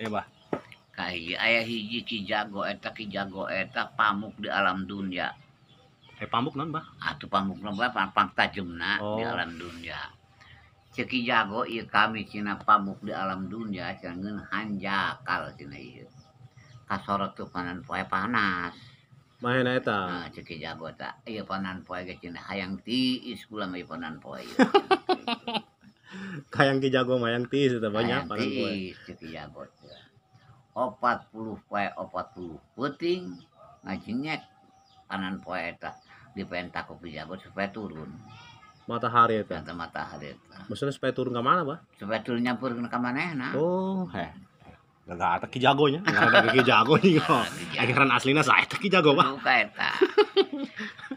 Iba. Ya, Kahi ayah hiji ki jago eta ki jago eta pamuk di alam dunia. Eh pamuk non bah? Atuh ah, pamuk non bah pang, pang tajemna oh. di alam dunia. Ceki jago iya kami cina pamuk di alam dunia cangen hanja hanjakal cina iya. Kasorot tuh panan poe panas. Mahena eta. Nah, ceki jago eta iya panan poe ke cina hayang ti kula mah panan poe. Iya. Kayang ki jago mayang tiis itu banyak panan poe. jago opat puluh poe opat puluh puting ngajinyek kanan poe eta dipentak ku pejabat supaya turun matahari itu. eta matahari eta maksudnya supaya turun ke mana bah supaya turun nyampur ke mana nah oh heh Gak ada nya, gak ada kijago nih kok. Akhiran aslinya saya tak kijago pak.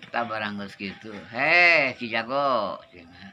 kita barang gitu. Hei kijago, cina.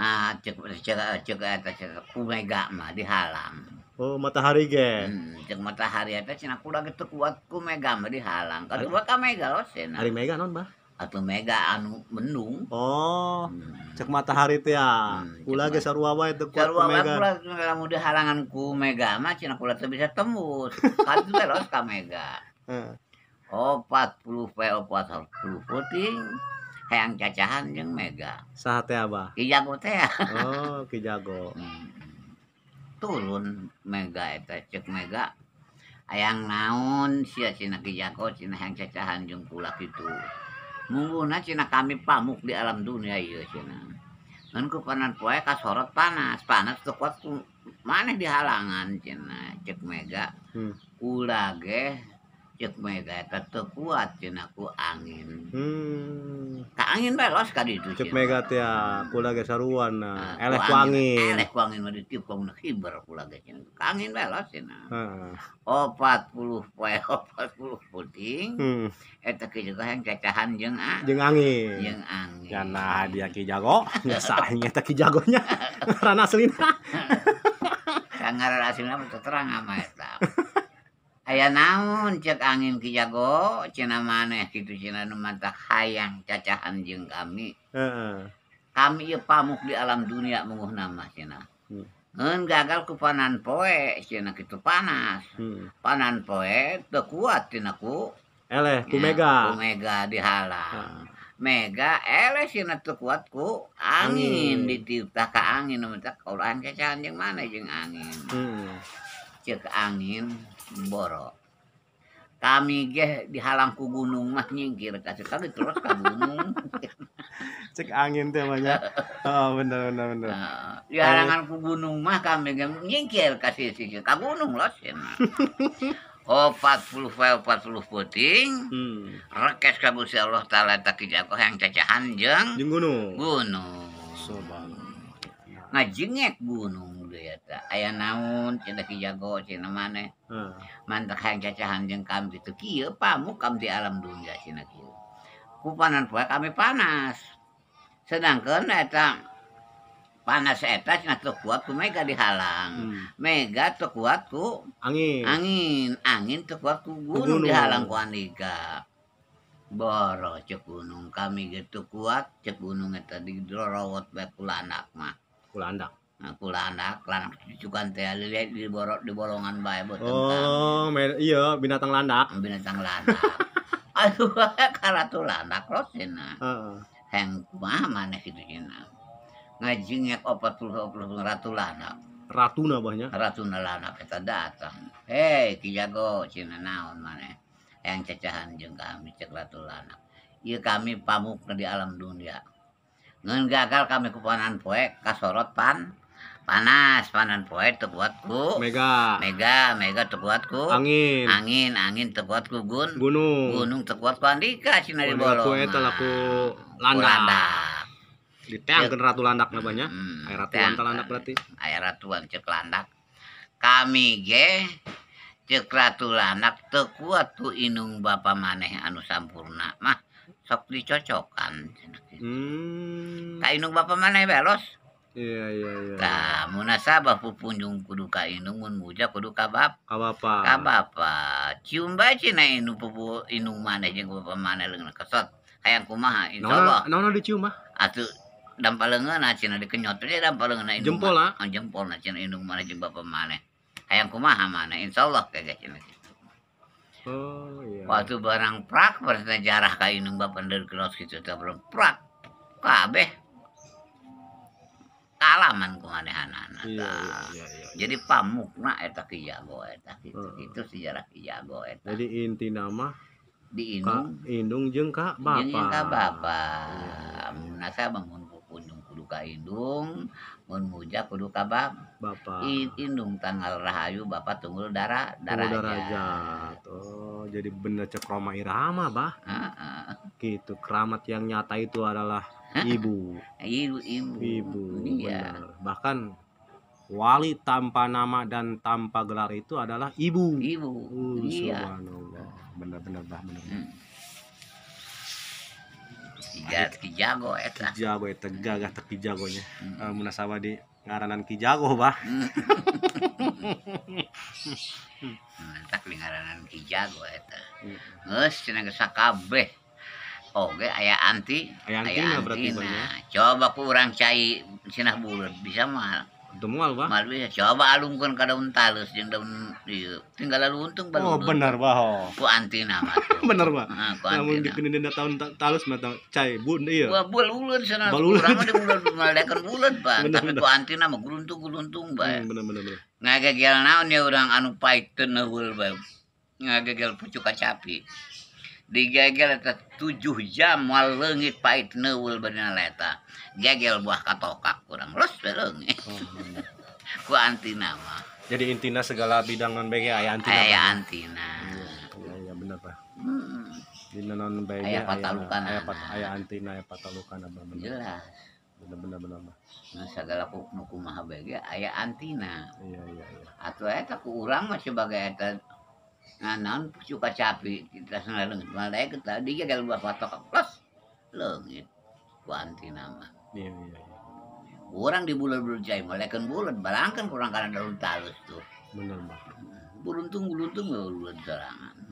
ah cek cek cek eta cek kumega mah dihalang oh matahari ge hmm, cek matahari eta cina kuda gitu kuat kumega mah dihalang halam kedua ka mega lo cina hari mega non bah atau mega anu mendung oh hmm. cek matahari teh ya hmm, kula ge sarua wae teu kuat sarua mega sarua kula lamun di halangan ku mega mah cina kula teu bisa tembus kadu los ka mega Oh, 40 PO puluh puting cacahan Mega saat apa Kigo tehgo turun Me cek Me ayaang naun si Kijago yang cacahan itugunaina kami pamuk di alam duniat panas panas mana di halangan Cina cek Mega pu hmm. cek me teu kuat cina ku angin hmm ka angin bae los itu cek mega ya, kula ge saruan nah ah, eleh ku angin eleh ku angin mah ditiup ka mun hiber kula ge cina angin bae los cina oh, Empat puluh 40 empat puluh puting hmm eta eh, ke juga yang cacahan jeng angin, jeng angin jeung ya, angin kana dia ki jago biasanya eta ki jagonya karena aslina sangar aslina mah terang ama wow na cat angin Kijago C mana itukhaang cacaanjng kami kami pamuk di alam dunia meng nama hmm. gagalku panan poek itu panas hmm. panan poek the kuatku Megang Mega dihala Mega ke kuatku angin di titaka angin caca mana angin hmm. cek angin borok kami ge dihalang ku gunung mah nyingkir kasih kali terus ke gunung cek angin teh banyak oh bener bener bener nah, dihalangan ku gunung mah kami ge nyingkir kasih sih ke gunung lah sih Oh, 40 file 40 puting hmm. rekes kamu si Allah Ta'ala Taki jago yang cacahan jeng jeng gunung gunung so, ngajengek gunung ayah naun cego mantapca di alam dunia kami panas sedangkan datang panastas kuatku Mega dihalang hmm. Megakuatku angin angin angin tekuat gunung dihalang boro ce gunung kami gitu kuat cegunungnya tadi aku landak landak cucukan teh lihat anu ya, di borok di bolongan bae buat oh iya binatang landak hmm, binatang landak aduh karatu landak rosina uh. heng mah mana gitu cina ngajingnya opat puluh puluh ratu landak ratu banyak ratuna kita datang hei kijago cina naon mana yang cecahan jeng kami cek ratu landak iya kami pamuk di alam dunia Ngen gagal kami kupanan poek kasorot pan panas panen poe terbuatku Mega Mega Mega terbuatku angin angin angin terbuatku gun gunung gunung terbuatku andika cina di bolong poe telaku nah, landak, landak. di teang kan ratu landak namanya hmm, air ratuan landak kan. berarti air ratuan cek landak kami ge cek ratu landak tekuat tu inung bapak maneh anu sampurna mah sok dicocokan hmm. kainung bapak maneh belos Iya iya iya. Nah, munasabah pupunjung kudu ka inung mun muja kudu ka bap. Ka bapa. Ka bapa. Cium bae na inu pupu inung mana jeung bapa mana leungeun kesot. Hayang kumaha insyaallah. Naon naon dicium mah? Atuh dampa leungeun cina dikenyot teh dampa leungeun inung. Jempol ah. Oh, jempol na cina inung mana jeung bapa mana. Hayang kumaha mana insyaallah kagak cina Oh iya. Waktu barang prak bersejarah ka inung bapa dari kelas gitu teh belum prak. Kabeh Iya iya, nah, iya, iya, iya. jadi pamukna eta kiyago eta gitu uh, itu sejarah kiyago eta jadi inti nama di indung ka, indung jeung ka bapa jeung ka bapa yeah. Iya. saya bangun kunjung kudu ka indung mun muja kudu ka bapa indung tanggal rahayu bapa tunggul darah darahnya aja oh jadi bener cek irama bah uh, gitu keramat yang nyata itu adalah ibu ibu ibu, ibu iya. bahkan wali tanpa nama dan tanpa gelar itu adalah ibu. Ibu. Uh, iya. Subhanallah. Benar-benar bah benar. Hmm. kijago eta. Kijago eta gagah teki jagonya. Hmm. Uh, eh, munasaba di ngaranan kijago bah. Hmm. Mantap di ngaranan kijago eta. Hmm. Geus cenah geus sakabeh. Oke, oh, ayah anti, ayah anti, ayah anti nah, coba ku orang cai cenah bulat bisa mah mual bah malu ya coba alungkan ke daun talus yang daun iya tinggal lalu untung baru oh benar bah oh ku antina mah benar bah nah, ku namun di kini tahun talus mah cai bun iya gua bululan sana bululan kurang ada bulan melekan bulan bah tapi ku antina mah guluntung guluntung bah hmm, benar benar benar ngagegel naon ya orang anu paiten neul bah ngagegel pucuk kacapi digegel itu tujuh jam wal leungit pait neul bener leta gegel buah katokak kurang los belengi hmm. Oh, iya. ku antina mah jadi intina segala bidang non bege antina ayah antina iya iya bener pak hmm. di non bege ayah patalukan ayah pat antina ayah patalukan abah bener jelas bener bener bener mah nah segala nu maha bege ayah antina iya iya iya atau ayah ku urang mah sebagai eta non nah, suka capi eh, kita sana malah kita lah dia kalau buat foto plus leungit ku nama iya iya orang iya. di bulan bulan jai kan bulan barangkan kurang karena daun talus tuh bener mbak buluntung buluntung ya bulan serangan